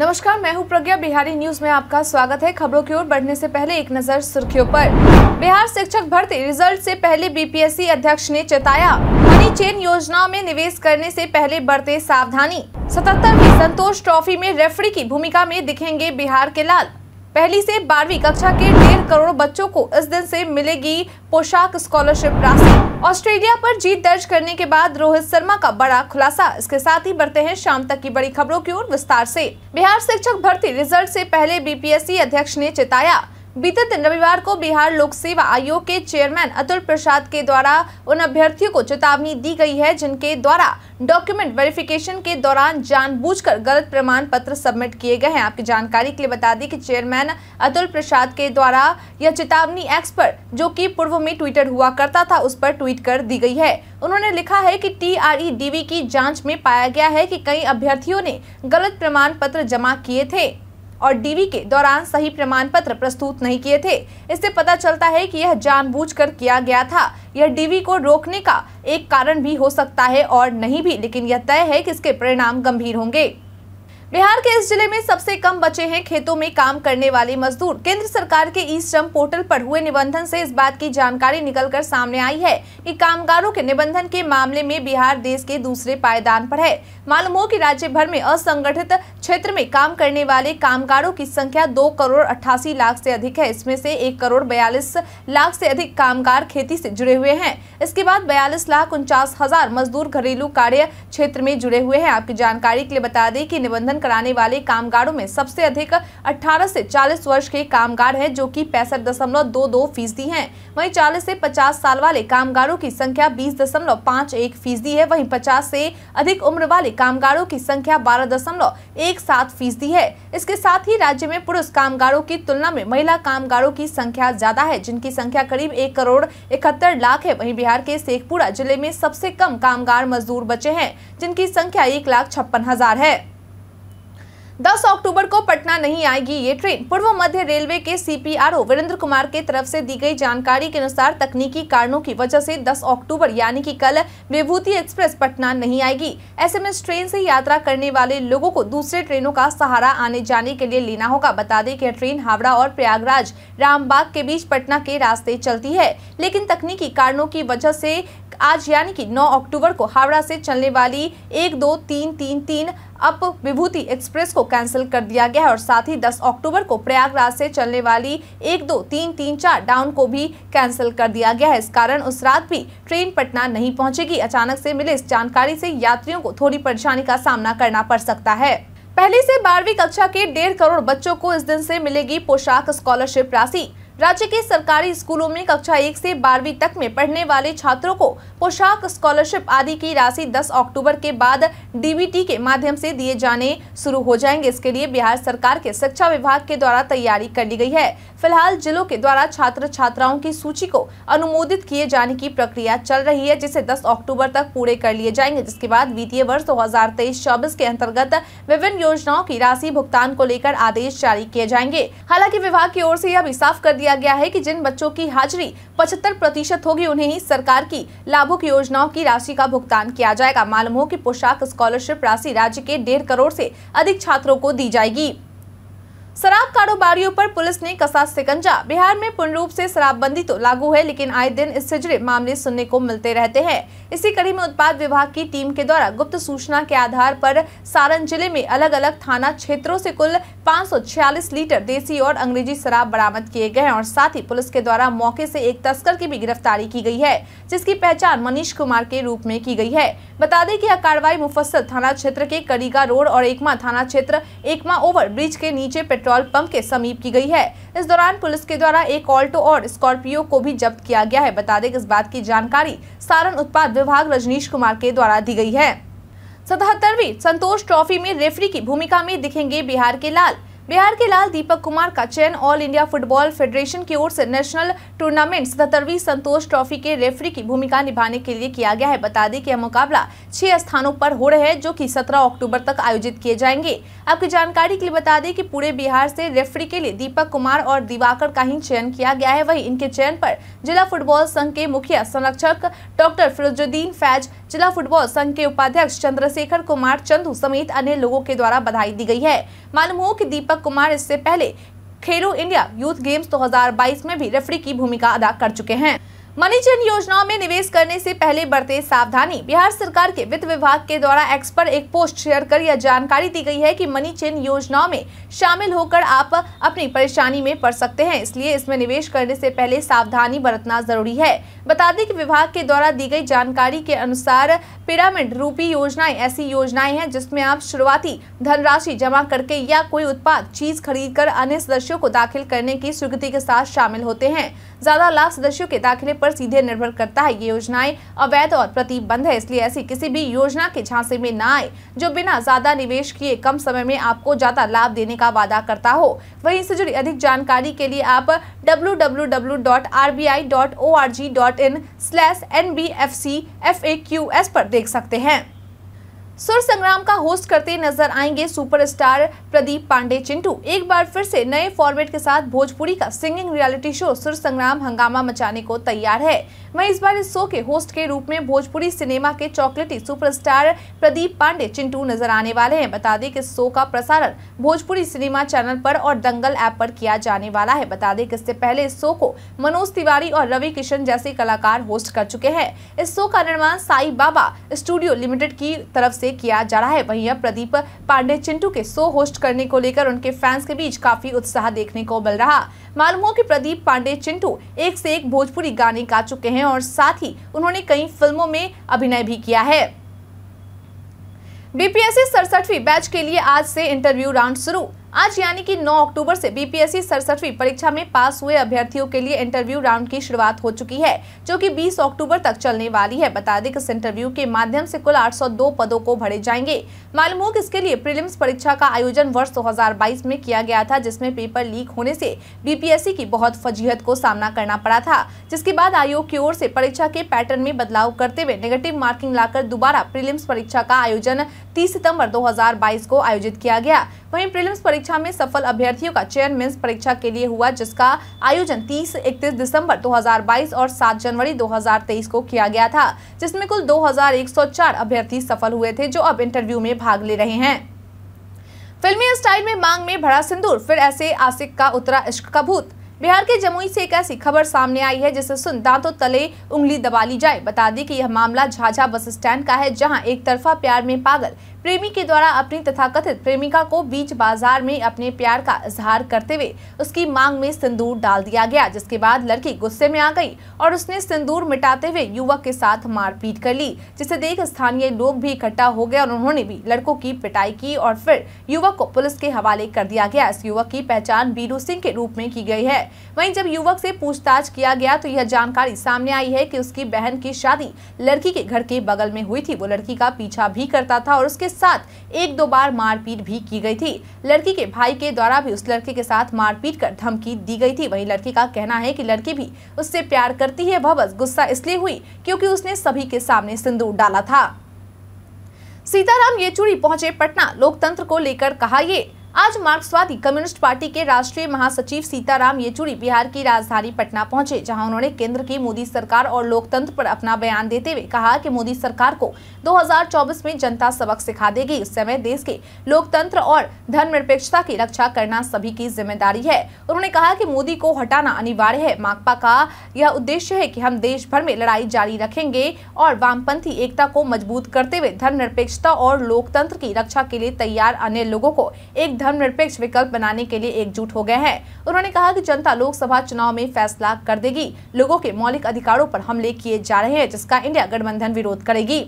नमस्कार मैं हूं प्रज्ञा बिहारी न्यूज में आपका स्वागत है खबरों की ओर बढ़ने से पहले एक नजर सुर्खियों पर बिहार शिक्षक भर्ती रिजल्ट से पहले बीपीएससी अध्यक्ष ने चेताया मनी चेन योजनाओं में निवेश करने से पहले बरते सावधानी सतहत्तरवीं संतोष ट्रॉफी में रेफरी की भूमिका में दिखेंगे बिहार के लाल पहली से बारहवीं कक्षा के डेढ़ करोड़ बच्चों को इस दिन से मिलेगी पोशाक स्कॉलरशिप राशि ऑस्ट्रेलिया पर जीत दर्ज करने के बाद रोहित शर्मा का बड़ा खुलासा इसके साथ ही बढ़ते हैं शाम तक की बड़ी खबरों की ओर विस्तार से बिहार शिक्षक भर्ती रिजल्ट से पहले बीपीएससी अध्यक्ष ने चेताया बीते दिन रविवार को बिहार लोक सेवा आयोग के चेयरमैन अतुल प्रसाद के द्वारा उन अभ्यर्थियों को चेतावनी दी गई है जिनके द्वारा डॉक्यूमेंट वेरिफिकेशन के दौरान जानबूझकर गलत प्रमाण पत्र सबमिट किए गए हैं आपकी जानकारी के लिए बता दें कि चेयरमैन अतुल प्रसाद के द्वारा यह चेतावनी एक्स पर जो कि पूर्व में ट्विटर हुआ करता था उस पर ट्वीट कर दी गई है उन्होंने लिखा है कि डी वी की जांच में पाया गया है कि कई अभ्यर्थियों ने गलत प्रमाण पत्र जमा किए थे और डीवी के दौरान सही प्रमाण पत्र प्रस्तुत नहीं किए थे इससे पता चलता है कि यह जानबूझकर किया गया था यह डीवी को रोकने का एक कारण भी हो सकता है और नहीं भी लेकिन यह तय है कि इसके परिणाम गंभीर होंगे बिहार के इस जिले में सबसे कम बचे हैं खेतों में काम करने वाले मजदूर केंद्र सरकार के ई श्रम पोर्टल पर हुए निबंधन से इस बात की जानकारी निकलकर सामने आई है कि कामगारों के निबंधन के मामले में बिहार देश के दूसरे पायदान पर है मालूम हो कि राज्य भर में असंगठित क्षेत्र में काम करने वाले कामगारों की संख्या दो करोड़ अट्ठासी लाख ऐसी अधिक है इसमें से एक करोड़ बयालीस लाख ऐसी अधिक कामगार खेती ऐसी जुड़े हुए हैं इसके बाद बयालीस लाख उनचास हजार मजदूर घरेलू कार्य क्षेत्र में जुड़े हुए हैं आपकी जानकारी के लिए बता दें की निबंधन कराने वाले कामगारों में सबसे अधिक 18 से 40 वर्ष के कामगार हैं जो कि पैंसठ दशमलव दो दो फीसदी है वही 40 से 50 साल वाले कामगारों की संख्या बीस दशमलव पाँच एक फीसदी है वहीं 50 से अधिक उम्र वाले कामगारों की संख्या बारह दशमलव एक सात फीसदी है इसके साथ ही राज्य में पुरुष कामगारों की तुलना में महिला कामगारों की संख्या ज्यादा है जिनकी संख्या करीब एक करोड़ इकहत्तर लाख है वही बिहार के शेखपुरा जिले में सबसे कम कामगार मजदूर बचे हैं जिनकी संख्या एक लाख छप्पन हजार है दस अक्टूबर को पटना नहीं आएगी ये ट्रेन पूर्व मध्य रेलवे के सीपीआरओ वीरेंद्र कुमार के तरफ से दी गई जानकारी के अनुसार तकनीकी कारणों की वजह से 10 अक्टूबर यानी कि कल विभूति एक्सप्रेस पटना नहीं आएगी ऐसे में ट्रेन से यात्रा करने वाले लोगों को दूसरे ट्रेनों का सहारा आने जाने के लिए लेना होगा बता दें कि ट्रेन हावड़ा और प्रयागराज रामबाग के बीच पटना के रास्ते चलती है लेकिन तकनीकी कारणों की वजह से आज यानी कि 9 अक्टूबर को हावड़ा से चलने वाली एक दो तीन तीन तीन अप विभूति एक्सप्रेस को कैंसिल कर दिया गया है और साथ ही 10 अक्टूबर को प्रयागराज से चलने वाली एक दो तीन तीन चार डाउन को भी कैंसिल कर दिया गया है इस कारण उस रात भी ट्रेन पटना नहीं पहुंचेगी अचानक से मिले इस जानकारी से यात्रियों को थोड़ी परेशानी का सामना करना पड़ सकता है पहली से बारहवीं कक्षा के डेढ़ करोड़ बच्चों को इस दिन से मिलेगी पोशाक स्कॉलरशिप राशि राज्य के सरकारी स्कूलों में कक्षा एक से बारहवीं तक में पढ़ने वाले छात्रों को पोशाक स्कॉलरशिप आदि की राशि 10 अक्टूबर के बाद डीबीटी के माध्यम से दिए जाने शुरू हो जाएंगे इसके लिए बिहार सरकार के शिक्षा विभाग के द्वारा तैयारी कर ली गई है फिलहाल जिलों के द्वारा छात्र छात्राओं की सूची को अनुमोदित किए जाने की प्रक्रिया चल रही है जिसे दस अक्टूबर तक पूरे कर लिए जाएंगे जिसके बाद वित्तीय वर्ष दो हजार के अंतर्गत विभिन्न योजनाओं की राशि भुगतान को लेकर आदेश जारी किए जाएंगे हालांकि विभाग की ओर से यह भी साफ कर दिया दिया गया है कि जिन बच्चों की हाजिरी 75 प्रतिशत होगी उन्हें ही सरकार की लाभुक योजनाओं की राशि का भुगतान किया जाएगा मालूम हो कि पोशाक स्कॉलरशिप राशि राज्य के डेढ़ करोड़ से अधिक छात्रों को दी जाएगी शराब कारोबारियों पर पुलिस ने कसा सिकंजा बिहार में पूर्ण रूप से शराबबंदी तो लागू है लेकिन आए दिन इससे जुड़े मामले सुनने को मिलते रहते हैं इसी कड़ी में उत्पाद विभाग की टीम के द्वारा गुप्त सूचना के आधार पर सारण जिले में अलग अलग थाना क्षेत्रों से कुल 546 लीटर देसी और अंग्रेजी शराब बरामद किए गए हैं और साथ ही पुलिस के द्वारा मौके ऐसी एक तस्कर की भी गिरफ्तारी की गयी है जिसकी पहचान मनीष कुमार के रूप में की गयी है बता दें की यह कार्रवाई मुफस्सल थाना क्षेत्र के करीगा रोड और एकमा थाना क्षेत्र एकमा ओवर ब्रिज के नीचे पेट्रोल पेट्रोल पंप के समीप की गई है इस दौरान पुलिस के द्वारा एक ऑल्टो और स्कॉर्पियो को भी जब्त किया गया है बता दें कि इस बात की जानकारी सारण उत्पाद विभाग रजनीश कुमार के द्वारा दी गई है सतहत्तरवीं संतोष ट्रॉफी में रेफरी की भूमिका में दिखेंगे बिहार के लाल बिहार के लाल दीपक कुमार का चयन ऑल इंडिया फुटबॉल फेडरेशन की ओर से नेशनल टूर्नामेंट सतहत्तरवीं संतोष ट्रॉफी के रेफरी की भूमिका निभाने के लिए किया गया है बता दें कि यह मुकाबला छह स्थानों पर हो रहे हैं जो कि 17 अक्टूबर तक आयोजित किए जाएंगे आपकी जानकारी के लिए बता दें कि पूरे बिहार से रेफरी के लिए दीपक कुमार और दिवाकर का ही चयन किया गया है वही इनके चयन पर जिला फुटबॉल संघ के मुखिया संरक्षक डॉक्टर फिरोजुद्दीन फैज जिला फुटबॉल संघ के उपाध्यक्ष चंद्रशेखर कुमार चंदू समेत अन्य लोगों के द्वारा बधाई दी गई है मालूम हो की दीपक दीपक कुमार इससे पहले खेलो इंडिया यूथ गेम्स 2022 में भी रेफरी की भूमिका अदा कर चुके हैं मनी चेंज योजनाओं में निवेश करने से पहले बरते सावधानी बिहार सरकार के वित्त विभाग के द्वारा एक्स पर एक पोस्ट शेयर कर यह जानकारी दी गई है कि मनी चेंज योजनाओं में शामिल होकर आप अपनी परेशानी में पड़ सकते हैं इसलिए इसमें निवेश करने से पहले सावधानी बरतना जरूरी है बता दें कि विभाग के द्वारा दी गई जानकारी के अनुसार पिरामिड रूपी योजनाएं ऐसी योजनाएं हैं जिसमें आप शुरुआती धनराशि जमा करके या कोई उत्पाद चीज खरीद कर अन्य सदस्यों को दाखिल करने की स्वीकृति के साथ शामिल होते हैं ज्यादा लाभ सदस्यों के दाखिले पर पर सीधे निर्भर करता है ये योजनाएं अवैध और प्रतिबंध है इसलिए ऐसी किसी भी योजना के झांसे में न आए जो बिना ज्यादा निवेश किए कम समय में आपको ज्यादा लाभ देने का वादा करता हो वहीं इससे जुड़ी अधिक जानकारी के लिए आप डब्ल्यू पर देख सकते हैं सुर संग्राम का होस्ट करते नजर आएंगे सुपरस्टार प्रदीप पांडे चिंटू एक बार फिर से नए फॉर्मेट के साथ भोजपुरी का सिंगिंग रियलिटी शो सुर संग्राम हंगामा मचाने को तैयार है वहीं इस बार इस शो के होस्ट के रूप में भोजपुरी सिनेमा के चॉकलेटी सुपरस्टार प्रदीप पांडे चिंटू नजर आने वाले हैं बता दें कि शो का प्रसारण भोजपुरी सिनेमा चैनल पर और दंगल ऐप पर किया जाने वाला है बता दें कि इससे पहले इस शो को मनोज तिवारी और रवि किशन जैसे कलाकार होस्ट कर चुके हैं इस शो का निर्माण साई बाबा स्टूडियो लिमिटेड की तरफ से से किया जा रहा है वहीं अब प्रदीप पांडे चिंटू के शो होस्ट करने को लेकर उनके फैंस के बीच काफी उत्साह देखने को मिल रहा मालूम हो कि प्रदीप पांडे चिंटू एक से एक भोजपुरी गाने गा चुके हैं और साथ ही उन्होंने कई फिल्मों में अभिनय भी किया है बीपीएससी सड़सठवीं बैच के लिए आज से इंटरव्यू राउंड शुरू आज यानी कि 9 अक्टूबर से बीपीएससी सड़सठवीं परीक्षा में पास हुए अभ्यर्थियों के लिए इंटरव्यू राउंड की शुरुआत हो चुकी है जो कि 20 अक्टूबर तक चलने वाली है बता दें कि इस इंटरव्यू के माध्यम से कुल 802 पदों को भरे जाएंगे मालूम हो कि इसके लिए प्रीलिम्स परीक्षा का आयोजन वर्ष 2022 में किया गया था जिसमे पेपर लीक होने ऐसी बीपीएससी की बहुत फजीहत को सामना करना पड़ा था जिसके बाद आयोग की ओर ऐसी परीक्षा के पैटर्न में बदलाव करते हुए नेगेटिव मार्किंग लाकर दोबारा प्रिलिम्स परीक्षा का आयोजन तीस सितम्बर दो को आयोजित किया गया वहीं प्रीलिम्स परीक्षा में सफल अभ्यर्थियों का चयन मेंस परीक्षा के लिए हुआ जिसका आयोजन 30 इकतीस दिसंबर 2022 और 7 जनवरी 2023 को किया गया था जिसमें कुल 2104 अभ्यर्थी सफल हुए थे जो अब इंटरव्यू में भाग ले रहे हैं फिल्मी स्टाइल में मांग में भरा सिंदूर फिर ऐसे आसिक का उतरा इश्क का भूत बिहार के जमुई से एक ऐसी खबर सामने आई है जिसे सुन दांतों तले उंगली दबा ली जाए बता दी कि यह मामला झाझा बस स्टैंड का है जहां एक तरफा प्यार में पागल प्रेमी के द्वारा अपनी तथाकथित प्रेमिका को बीच बाजार में अपने प्यार का इजहार करते हुए उसकी मांग में सिंदूर डाल दिया गया जिसके बाद लड़की गुस्से में आ गई और उसने सिंदूर मिटाते हुए युवक के साथ मारपीट कर ली जिसे देख स्थानीय लोग भी इकट्ठा हो गए और उन्होंने भी लड़कों की पिटाई की और फिर युवक को पुलिस के हवाले कर दिया गया इस युवक की पहचान बीरू सिंह के रूप में की गई है वही जब युवक से पूछताछ किया गया तो यह जानकारी सामने आई है की उसकी बहन की शादी लड़की के घर के बगल में हुई थी वो लड़की का पीछा भी करता था और उसके साथ एक दो बार मारपीट भी की गई थी लड़की के भाई के द्वारा भी उस लड़के के साथ मारपीट कर धमकी दी गई थी वहीं लड़की का कहना है कि लड़की भी उससे प्यार करती है वह बस गुस्सा इसलिए हुई क्योंकि उसने सभी के सामने सिंदूर डाला था सीताराम येचुरी पहुंचे पटना लोकतंत्र को लेकर कहा ये आज मार्क्सवादी कम्युनिस्ट पार्टी के राष्ट्रीय महासचिव सीताराम येचुरी बिहार की राजधानी पटना पहुंचे जहां उन्होंने केंद्र की मोदी सरकार और लोकतंत्र पर अपना बयान देते हुए कहा कि मोदी सरकार को 2024 में जनता सबक सिखा देगी इस समय देश के लोकतंत्र और धर्मनिरपेक्षता की रक्षा करना सभी की जिम्मेदारी है उन्होंने कहा की मोदी को हटाना अनिवार्य है माकपा का यह उद्देश्य है की हम देश भर में लड़ाई जारी रखेंगे और वामपंथी एकता को मजबूत करते हुए धर्म और लोकतंत्र की रक्षा के लिए तैयार अन्य लोगों को एक धर्मनिरपेक्ष विकल्प बनाने के लिए एकजुट हो गए हैं उन्होंने कहा कि जनता लोकसभा चुनाव में फैसला कर देगी लोगों के मौलिक अधिकारों पर हमले किए जा रहे हैं जिसका इंडिया गठबंधन विरोध करेगी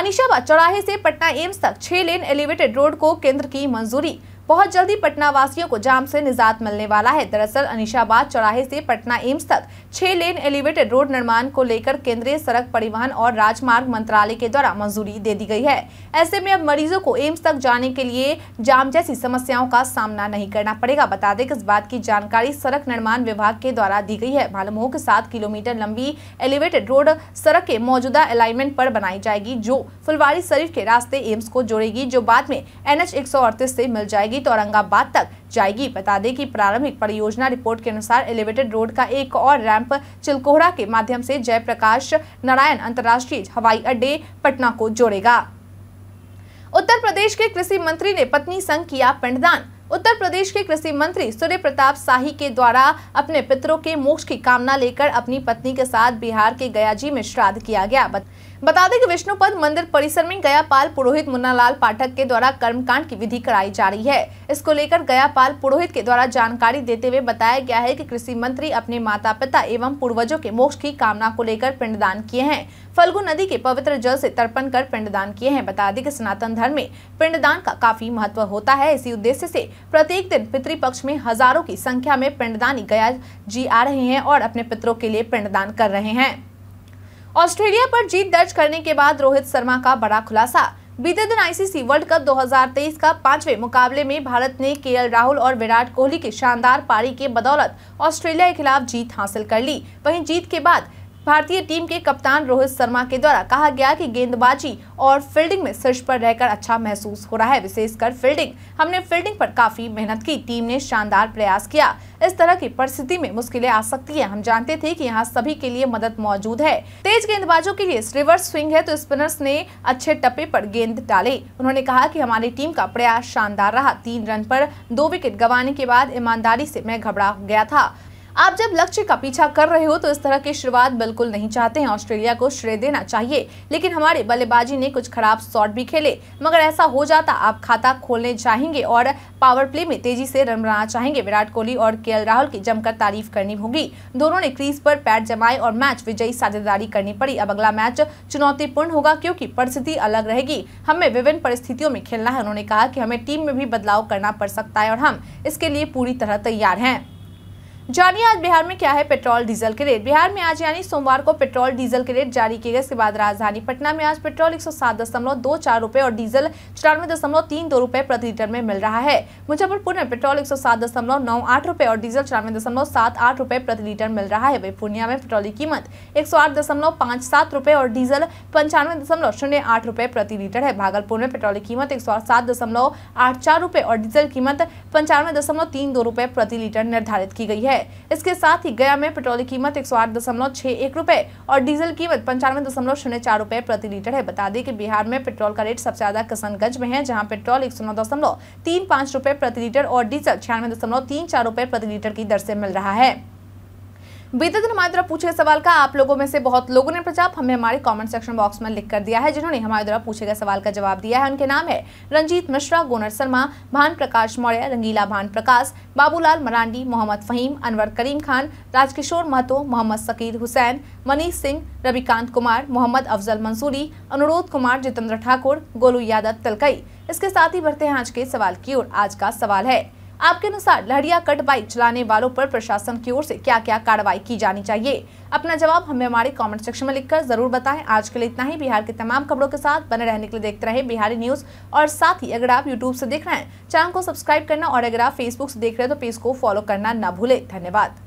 अनिशाबाद चौराहे से पटना एम्स तक छह लेन एलिवेटेड रोड को केंद्र की मंजूरी बहुत जल्दी पटना वासियों को जाम से निजात मिलने वाला है दरअसल अनिशाबाद चौराहे से पटना एम्स तक छह लेन एलिवेटेड रोड निर्माण को लेकर केंद्रीय सड़क परिवहन और राजमार्ग मंत्रालय के द्वारा मंजूरी दे दी गई है ऐसे में अब मरीजों को एम्स तक जाने के लिए जाम जैसी समस्याओं का सामना नहीं करना पड़ेगा बता दें कि इस बात की जानकारी सड़क निर्माण विभाग के द्वारा दी गई है मालूम हो कि सात किलोमीटर लंबी एलिवेटेड रोड सड़क के मौजूदा अलाइनमेंट पर बनाई जाएगी जो फुलवारी शरीफ के रास्ते एम्स को जोड़ेगी जो बाद में एन एक मिल जाएगी जाएगी तो औरंगाबाद तक जाएगी बता दें कि प्रारंभिक परियोजना रिपोर्ट के अनुसार एलिवेटेड रोड का एक और रैंप चिलकोहरा के माध्यम से जयप्रकाश नारायण अंतर्राष्ट्रीय हवाई अड्डे पटना को जोड़ेगा उत्तर प्रदेश के कृषि मंत्री ने पत्नी संघ किया पिंडदान उत्तर प्रदेश के कृषि मंत्री सूर्य प्रताप शाही के द्वारा अपने पितरों के मोक्ष की कामना लेकर अपनी पत्नी के साथ बिहार के गया जी में श्राद्ध किया गया बता दें कि विष्णुपद मंदिर परिसर में गयापाल पुरोहित मुन्नालाल पाठक के द्वारा कर्मकांड की विधि कराई जा रही है इसको लेकर गयापाल पुरोहित के द्वारा जानकारी देते हुए बताया गया है कि कृषि मंत्री अपने माता पिता एवं पूर्वजों के मोक्ष की कामना को लेकर पिंडदान किए हैं फल्गु नदी के पवित्र जल से तर्पण कर पिंडदान किए हैं बता दें कि सनातन धर्म में पिंडदान का काफी महत्व होता है इसी उद्देश्य से प्रत्येक दिन पितृपक्ष में हजारों की संख्या में पिंडदानी गया जी आ रहे हैं और अपने पितरों के लिए पिंडदान कर रहे हैं ऑस्ट्रेलिया पर जीत दर्ज करने के बाद रोहित शर्मा का बड़ा खुलासा बीते दिन आईसीसी वर्ल्ड कप 2023 का पांचवें मुकाबले में भारत ने केएल राहुल और विराट कोहली की शानदार पारी के बदौलत ऑस्ट्रेलिया के खिलाफ जीत हासिल कर ली वहीं जीत के बाद भारतीय टीम के कप्तान रोहित शर्मा के द्वारा कहा गया कि गेंदबाजी और फील्डिंग में शीर्ष पर रहकर अच्छा महसूस हो रहा है विशेषकर फील्डिंग हमने फील्डिंग पर काफी मेहनत की टीम ने शानदार प्रयास किया इस तरह की परिस्थिति में मुश्किलें आ सकती है हम जानते थे कि यहाँ सभी के लिए मदद मौजूद है तेज गेंदबाजों के लिए रिवर्स स्विंग है तो स्पिनर्स ने अच्छे टप्पे आरोप गेंद डाले उन्होंने कहा की हमारी टीम का प्रयास शानदार रहा तीन रन आरोप दो विकेट गंवाने के बाद ईमानदारी ऐसी मैं घबरा गया था आप जब लक्ष्य का पीछा कर रहे हो तो इस तरह की शुरुआत बिल्कुल नहीं चाहते हैं ऑस्ट्रेलिया को श्रेय देना चाहिए लेकिन हमारे बल्लेबाजी ने कुछ खराब शॉट भी खेले मगर ऐसा हो जाता आप खाता खोलने चाहेंगे और पावर प्ले में तेजी से रन बनाना चाहेंगे विराट कोहली और के राहुल की जमकर तारीफ करनी होगी दोनों ने क्रीज पर पैट जमाए और मैच विजयी साझेदारी करनी पड़ी अब अगला मैच चुनौतीपूर्ण होगा क्योंकि परिस्थिति अलग रहेगी हमें विभिन्न परिस्थितियों में खेलना है उन्होंने कहा कि हमें टीम में भी बदलाव करना पड़ सकता है और हम इसके लिए पूरी तरह तैयार हैं जानिए आज बिहार में क्या है पेट्रोल डीजल के रेट बिहार में आज यानी सोमवार को पेट्रोल डीजल के रेट जारी किए गए इसके बाद राजधानी पटना में आज पेट्रोल एक सौ सात दशमलव दो चार और डीजल चौरानवे दशमलव तीन दो रूपए प्रति लीटर में मिल रहा है मुजफ्फरपुर में पेट्रोल एक सौ सात दशमलव नौ आठ और डीजल चौरानवे दशमलव सात आठ प्रति लीटर मिल रहा है वही पूर्णिया में पेट्रोल की कीमत एक सौ आठ दशमलव सात और डीजल पंचानवे दशमलव शून्य आठ रुपये प्रति लीटर है भागलपुर में पेट्रोल की कीमत एक सौ सात दशमलव आठ चार रुपये और डीजल कीमत पंचानवे दशमलव तीन दो रूपए प्रति लीटर निर्धारित की गई है है इसके साथ ही गया में पेट्रोल की कीमत एक सौ और डीजल कीमत पंचानवे दशमलव शून्य चार रूपए प्रति लीटर है बता दें कि बिहार में पेट्रोल का रेट सबसे ज्यादा किशनगंज में है जहां पेट्रोल एक सौ नौ दशमलव तीन पाँच रूपए प्रति लीटर और डीजल छियानवे दशमलव तीन चार रूपए प्रति लीटर की दर से मिल रहा है बीते दिन हमारे द्वारा पूछे गए सवाल का आप लोगों में से बहुत लोगों ने प्रचार हमें हमारे कमेंट सेक्शन बॉक्स में लिख कर दिया है जिन्होंने हमारे द्वारा पूछे गए सवाल का जवाब दिया है उनके नाम है रंजीत मिश्रा गोनर शर्मा भान प्रकाश मौर्य रंगीला भान प्रकाश बाबूलाल मरांडी मोहम्मद फहीम अनवर करीम खान राजकिशोर महतो मोहम्मद सकीर हुसैन मनीष सिंह रविकांत कुमार मोहम्मद अफजल मंसूरी अनुरोध कुमार जितेंद्र ठाकुर गोलू यादव तलकई इसके साथ ही बढ़ते हैं आज के सवाल की ओर आज का सवाल है आपके अनुसार लहरिया कट बाइक चलाने वालों पर प्रशासन की ओर से क्या क्या कार्रवाई की जानी चाहिए अपना जवाब हमें हमारे कमेंट सेक्शन में लिखकर जरूर बताएं आज के लिए इतना ही बिहार के तमाम खबरों के साथ बने रहने के लिए देखते रहे बिहारी न्यूज और साथ ही अगर आप यूट्यूब से देख रहे हैं चैनल को सब्सक्राइब करना और अगर आप फेसबुक से देख रहे हैं तो पेज को फॉलो करना न भूले धन्यवाद